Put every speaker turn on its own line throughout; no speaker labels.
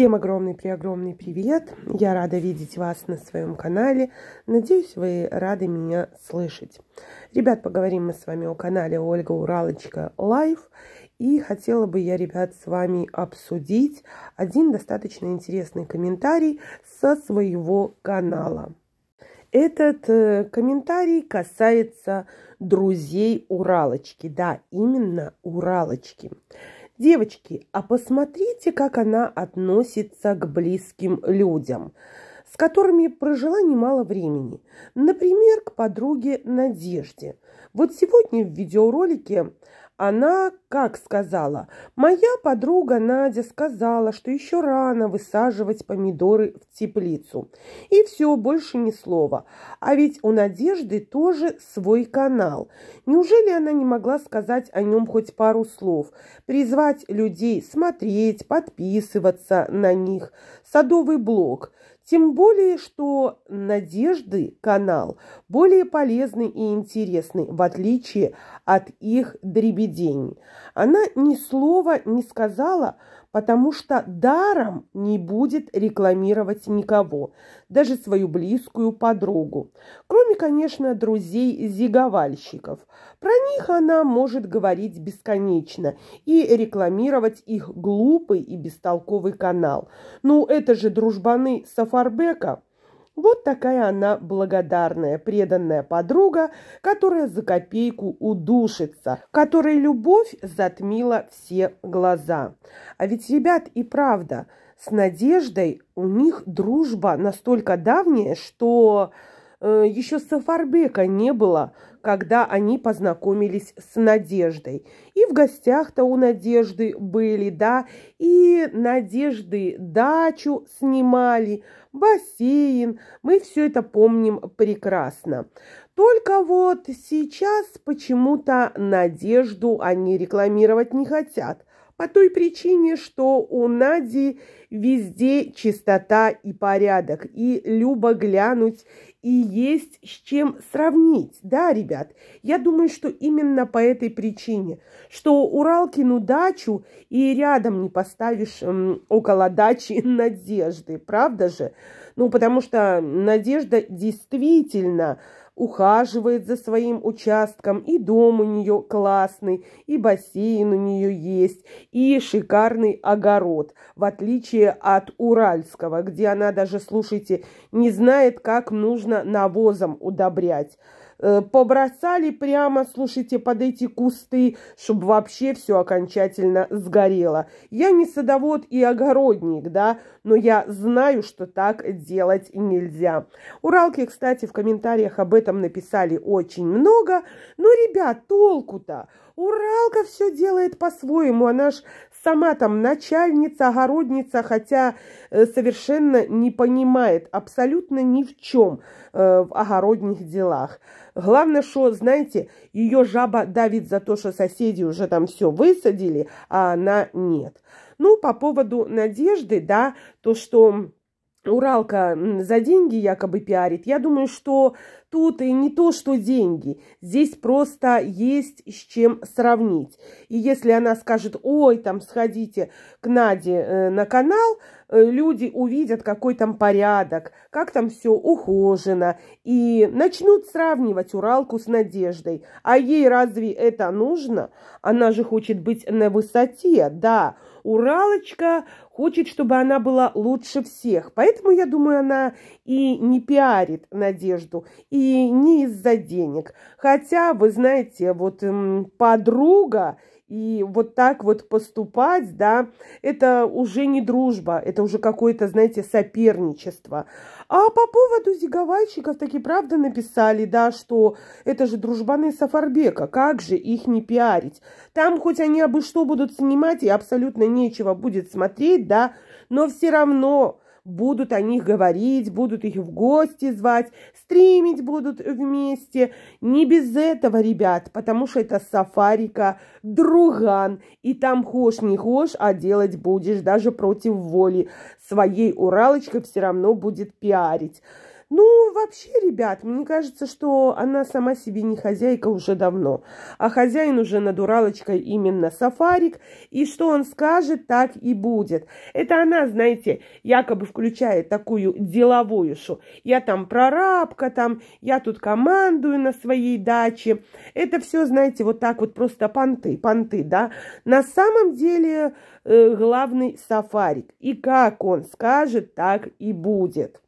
Всем огромный-преогромный привет! Я рада видеть вас на своем канале. Надеюсь, вы рады меня слышать. Ребят, поговорим мы с вами о канале Ольга Уралочка Лайф. И хотела бы я, ребят, с вами обсудить один достаточно интересный комментарий со своего канала. Этот э, комментарий касается друзей Уралочки. Да, именно Уралочки. Уралочки. Девочки, а посмотрите, как она относится к близким людям, с которыми прожила немало времени. Например, к подруге Надежде. Вот сегодня в видеоролике она как сказала? Моя подруга Надя сказала, что еще рано высаживать помидоры в теплицу. И все, больше ни слова. А ведь у Надежды тоже свой канал. Неужели она не могла сказать о нем хоть пару слов? Призвать людей смотреть, подписываться на них. Садовый блог. Тем более, что «Надежды» канал более полезный и интересный, в отличие от их дребедень. Она ни слова не сказала, потому что даром не будет рекламировать никого, даже свою близкую подругу. Кроме, конечно, друзей-зиговальщиков. Про них она может говорить бесконечно и рекламировать их глупый и бестолковый канал. Ну, это же дружбаны Сафарбека – вот такая она благодарная, преданная подруга, которая за копейку удушится, которой любовь затмила все глаза. А ведь, ребят, и правда, с Надеждой у них дружба настолько давняя, что Э, еще Сафарбека не было, когда они познакомились с Надеждой. И в гостях-то у Надежды были, да, и Надежды дачу снимали, бассейн. Мы все это помним прекрасно. Только вот сейчас почему-то Надежду они рекламировать не хотят. По той причине, что у Нади везде чистота и порядок, и любо глянуть и есть с чем сравнить, да, ребят? Я думаю, что именно по этой причине, что Уралкину дачу и рядом не поставишь около дачи Надежды, правда же? Ну, потому что Надежда действительно ухаживает за своим участком, и дом у нее классный, и бассейн у нее есть, и шикарный огород, в отличие от Уральского, где она даже, слушайте, не знает, как нужно навозом удобрять. Э, побросали прямо, слушайте, под эти кусты, чтобы вообще все окончательно сгорело. Я не садовод и огородник, да, но я знаю, что так делать нельзя. Уралки, кстати, в комментариях об этом написали очень много, но, ну, ребят, толку-то? Уралка все делает по-своему, она ж сама там начальница, огородница, хотя э, совершенно не понимает абсолютно ни в чем э, в огородних делах. Главное, что, знаете, ее жаба давит за то, что соседи уже там все высадили, а она нет. Ну, по поводу надежды, да, то, что Уралка за деньги якобы пиарит. Я думаю, что кто-то, и не то, что деньги. Здесь просто есть с чем сравнить. И если она скажет, ой, там, сходите к Наде э, на канал, э, люди увидят, какой там порядок, как там все ухожено, и начнут сравнивать Уралку с Надеждой. А ей разве это нужно? Она же хочет быть на высоте, да. Уралочка хочет, чтобы она была лучше всех. Поэтому, я думаю, она и не пиарит Надежду, и и не из-за денег. Хотя, вы знаете, вот эм, подруга и вот так вот поступать, да, это уже не дружба, это уже какое-то, знаете, соперничество. А по поводу зиговальщиков таки правда написали, да, что это же дружбаны Сафарбека, как же их не пиарить? Там хоть они обы что будут снимать и абсолютно нечего будет смотреть, да, но все равно будут о них говорить, будут их в гости звать, стримить будут вместе. Не без этого, ребят, потому что это сафарика, друган, и там хошь не хошь, а делать будешь даже против воли. Своей уралочкой все равно будет пиарить. Ну, вообще, ребят, мне кажется, что она сама себе не хозяйка уже давно. А хозяин уже над Уралочкой именно сафарик. И что он скажет, так и будет. Это она, знаете, якобы включает такую деловую шу. Я там прорабка, там, я тут командую на своей даче. Это все, знаете, вот так вот просто понты, понты, да. На самом деле э, главный сафарик. И как он скажет, так и будет.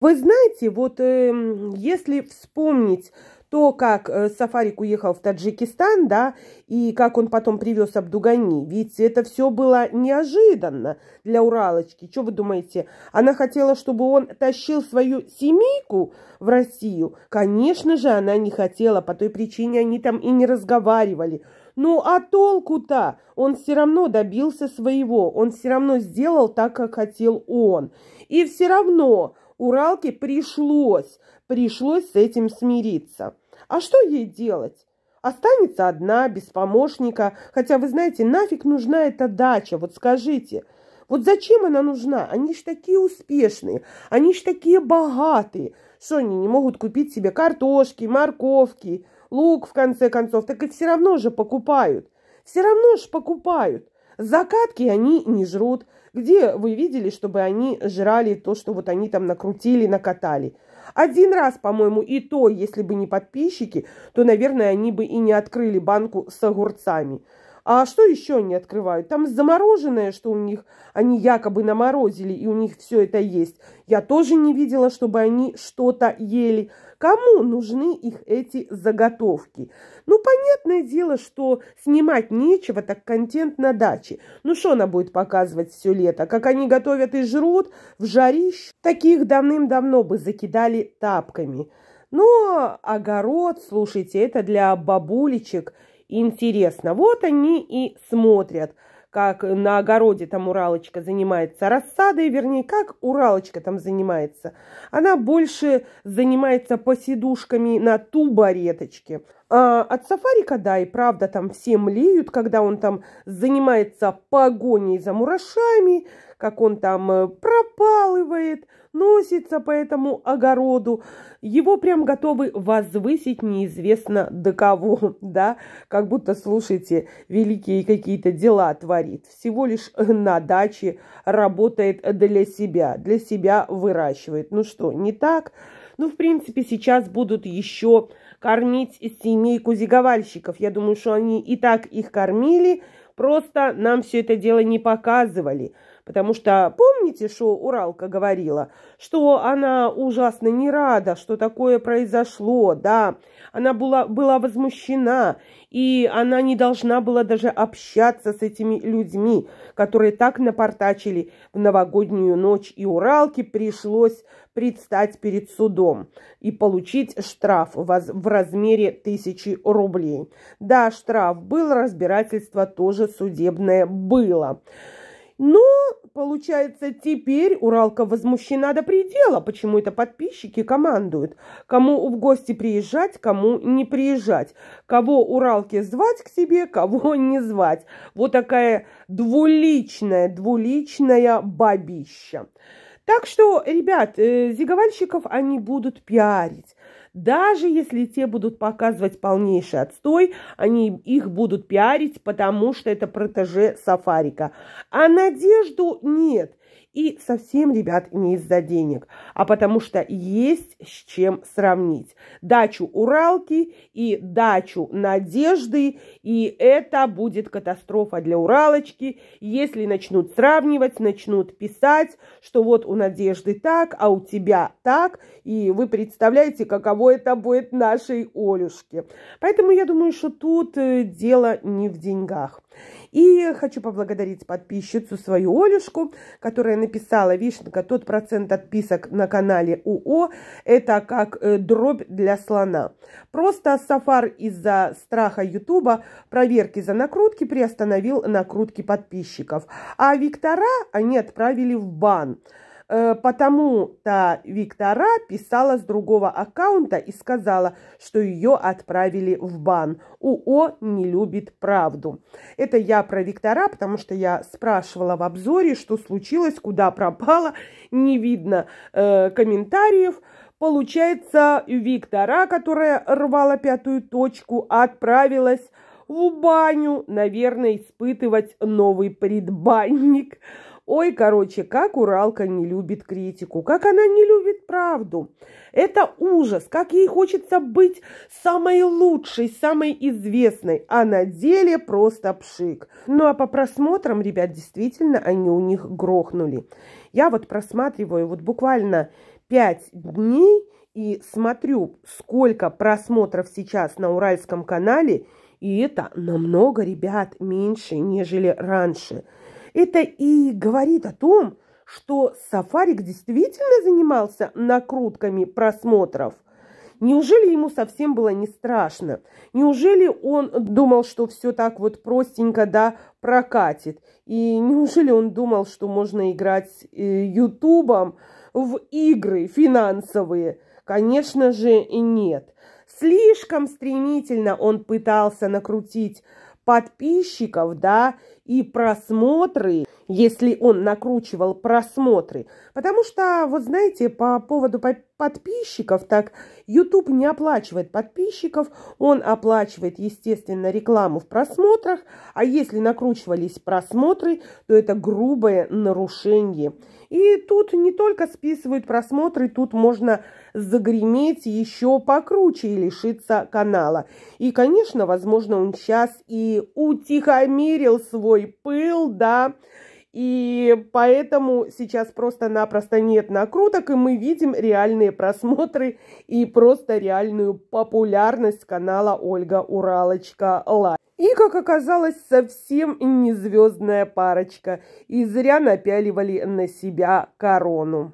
Вы знаете, вот э, если вспомнить то, как э, Сафарик уехал в Таджикистан, да, и как он потом привез Абдугани, ведь это все было неожиданно для Уралочки. Что вы думаете, она хотела, чтобы он тащил свою семейку в Россию? Конечно же, она не хотела, по той причине они там и не разговаривали. Ну а толку-то? Он все равно добился своего, он все равно сделал так, как хотел он. И все равно Уралке пришлось, пришлось с этим смириться. А что ей делать? Останется одна, без помощника. Хотя, вы знаете, нафиг нужна эта дача, вот скажите. Вот зачем она нужна? Они ж такие успешные, они ж такие богатые, что они не могут купить себе картошки, морковки, лук, в конце концов. Так и все равно же покупают. Все равно же покупают. Закатки они не жрут. Где вы видели, чтобы они жрали то, что вот они там накрутили, накатали? Один раз, по-моему, и то, если бы не подписчики, то, наверное, они бы и не открыли банку с огурцами. А что еще они открывают? Там замороженное, что у них, они якобы наморозили, и у них все это есть. Я тоже не видела, чтобы они что-то ели. Кому нужны их эти заготовки? Ну, понятное дело, что снимать нечего, так контент на даче. Ну, что она будет показывать все лето? Как они готовят и жрут в жарищ? Таких давным-давно бы закидали тапками. Но огород, слушайте, это для бабулечек – интересно. Вот они и смотрят, как на огороде там Уралочка занимается рассадой, вернее, как Уралочка там занимается. Она больше занимается посидушками на тубареточке. А, от Сафарика, да, и правда, там все млеют, когда он там занимается погоней за мурашами, как он там э, пропалывает, носится по этому огороду. Его прям готовы возвысить неизвестно до кого, да, как будто, слушайте, великие какие-то дела творит. Всего лишь на даче работает для себя, для себя выращивает. Ну что, не так? Ну, в принципе, сейчас будут еще кормить семейку зиговальщиков. Я думаю, что они и так их кормили, просто нам все это дело не показывали. Потому что помните, что Уралка говорила, что она ужасно не рада, что такое произошло, да. Она была, была возмущена, и она не должна была даже общаться с этими людьми, которые так напортачили в новогоднюю ночь. И Уралке пришлось предстать перед судом и получить штраф в размере тысячи рублей. Да, штраф был, разбирательство тоже судебное было. Ну, получается, теперь Уралка возмущена до предела, почему это подписчики командуют. Кому в гости приезжать, кому не приезжать. Кого Уралке звать к себе, кого не звать. Вот такая двуличная, двуличная бабища. Так что, ребят, э, зиговальщиков они будут пиарить. Даже если те будут показывать полнейший отстой, они их будут пиарить, потому что это протеже Сафарика. А надежду нет. И совсем, ребят, не из-за денег, а потому что есть с чем сравнить. Дачу Уралки и дачу Надежды, и это будет катастрофа для Уралочки, если начнут сравнивать, начнут писать, что вот у Надежды так, а у тебя так, и вы представляете, каково это будет нашей Олюшке. Поэтому я думаю, что тут э, дело не в деньгах. И хочу поблагодарить подписчицу свою Олюшку, которая написала «Вишенка, тот процент отписок на канале УО, это как э, дробь для слона». Просто Сафар из-за страха Ютуба проверки за накрутки приостановил накрутки подписчиков. А Виктора они отправили в бан – Э, потому-то Виктора писала с другого аккаунта и сказала, что ее отправили в бан. УО не любит правду. Это я про Виктора, потому что я спрашивала в обзоре, что случилось, куда пропала, не видно э, комментариев. Получается, Виктора, которая рвала пятую точку, отправилась в баню, наверное, испытывать новый предбанник. Ой, короче, как Уралка не любит критику, как она не любит правду. Это ужас, как ей хочется быть самой лучшей, самой известной, а на деле просто пшик. Ну а по просмотрам, ребят, действительно, они у них грохнули. Я вот просматриваю вот буквально 5 дней и смотрю, сколько просмотров сейчас на Уральском канале, и это намного, ребят, меньше, нежели раньше – это и говорит о том, что Сафарик действительно занимался накрутками просмотров. Неужели ему совсем было не страшно? Неужели он думал, что все так вот простенько, да, прокатит? И неужели он думал, что можно играть э, ютубом в игры финансовые? Конечно же, нет. Слишком стремительно он пытался накрутить подписчиков, да, и просмотры, если он накручивал просмотры. Потому что, вот знаете, по поводу подписчиков, так YouTube не оплачивает подписчиков, он оплачивает, естественно, рекламу в просмотрах, а если накручивались просмотры, то это грубое нарушение. И тут не только списывают просмотры, тут можно загреметь еще покруче и лишиться канала. И, конечно, возможно, он сейчас и утихомирил свой мой пыл, да, и поэтому сейчас просто-напросто нет накруток, и мы видим реальные просмотры и просто реальную популярность канала Ольга Уралочка Лайв. И, как оказалось, совсем не звездная парочка, и зря напяливали на себя корону.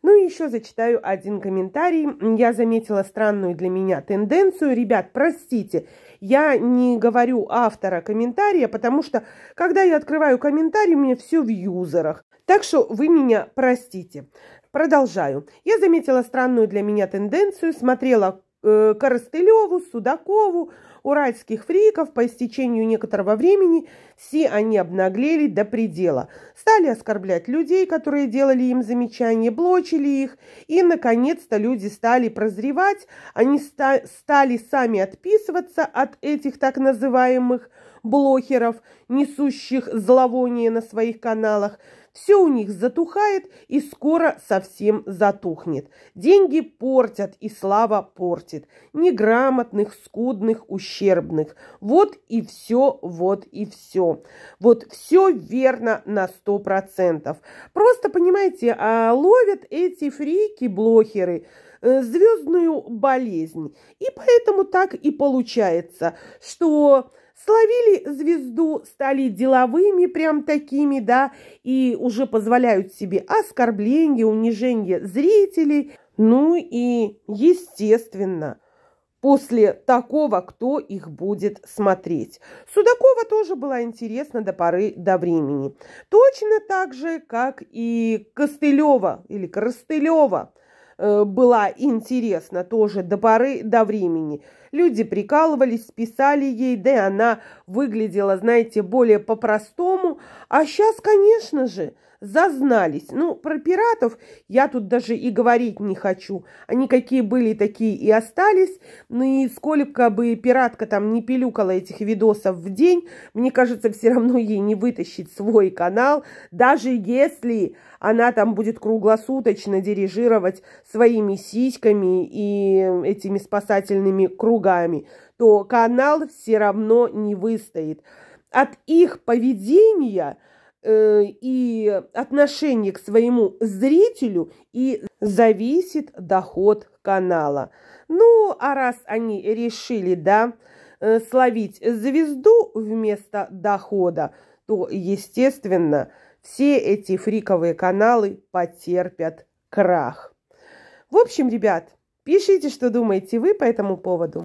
Ну и еще зачитаю один комментарий. Я заметила странную для меня тенденцию. Ребят, простите, я не говорю автора комментария, потому что, когда я открываю комментарий, у меня все в юзерах. Так что вы меня простите. Продолжаю. Я заметила странную для меня тенденцию, смотрела Э, Коростылеву, Судакову, уральских фриков по истечению некоторого времени все они обнаглели до предела, стали оскорблять людей, которые делали им замечания, блочили их, и, наконец-то, люди стали прозревать, они ста стали сами отписываться от этих так называемых блохеров, несущих зловоние на своих каналах, все у них затухает и скоро совсем затухнет. Деньги портят и слава портит. Неграмотных, скудных, ущербных. Вот и все, вот и все. Вот все верно на сто процентов. Просто, понимаете, а ловят эти фрики-блохеры – Э, звездную болезнь. И поэтому так и получается, что словили звезду, стали деловыми прям такими, да, и уже позволяют себе оскорбления, унижения зрителей. Ну и, естественно, после такого, кто их будет смотреть. Судакова тоже была интересна до поры до времени. Точно так же, как и Костылева или Коростылева. Э, была интересна тоже до поры до времени. Люди прикалывались, писали ей, да и она выглядела, знаете, более по-простому. А сейчас, конечно же, зазнались. Ну, про пиратов я тут даже и говорить не хочу. Они какие были, такие и остались. Ну и сколько бы пиратка там не пилюкала этих видосов в день, мне кажется, все равно ей не вытащить свой канал, даже если она там будет круглосуточно дирижировать своими сиськами и этими спасательными кругами, то канал все равно не выстоит. От их поведения Э, и отношение к своему зрителю и зависит доход канала. Ну, а раз они решили, да, э, словить звезду вместо дохода, то, естественно, все эти фриковые каналы потерпят крах. В общем, ребят, пишите, что думаете вы по этому поводу.